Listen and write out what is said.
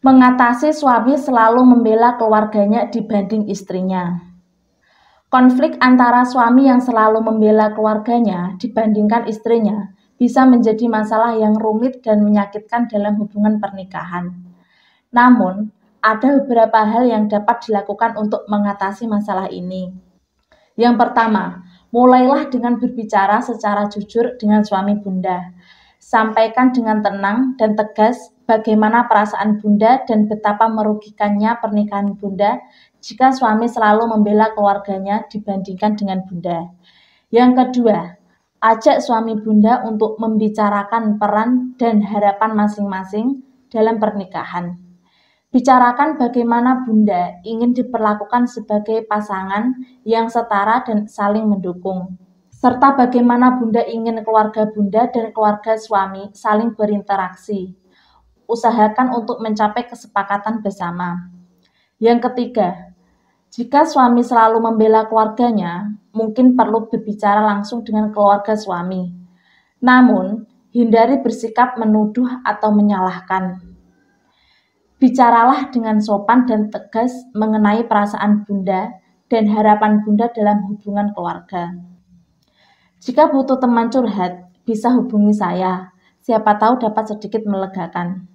mengatasi suami selalu membela keluarganya dibanding istrinya. Konflik antara suami yang selalu membela keluarganya dibandingkan istrinya bisa menjadi masalah yang rumit dan menyakitkan dalam hubungan pernikahan. Namun, ada beberapa hal yang dapat dilakukan untuk mengatasi masalah ini. Yang pertama, mulailah dengan berbicara secara jujur dengan suami Bunda. Sampaikan dengan tenang dan tegas bagaimana perasaan Bunda dan betapa merugikannya pernikahan Bunda jika suami selalu membela keluarganya dibandingkan dengan Bunda. Yang kedua, ajak suami Bunda untuk membicarakan peran dan harapan masing-masing dalam pernikahan. Bicarakan bagaimana Bunda ingin diperlakukan sebagai pasangan yang setara dan saling mendukung serta bagaimana Bunda ingin keluarga Bunda dan keluarga suami saling berinteraksi usahakan untuk mencapai kesepakatan bersama. Yang ketiga, jika suami selalu membela keluarganya, mungkin perlu berbicara langsung dengan keluarga suami. Namun, hindari bersikap menuduh atau menyalahkan. Bicaralah dengan sopan dan tegas mengenai perasaan Bunda dan harapan Bunda dalam hubungan keluarga. Jika butuh teman curhat, bisa hubungi saya. Siapa tahu dapat sedikit melegakan.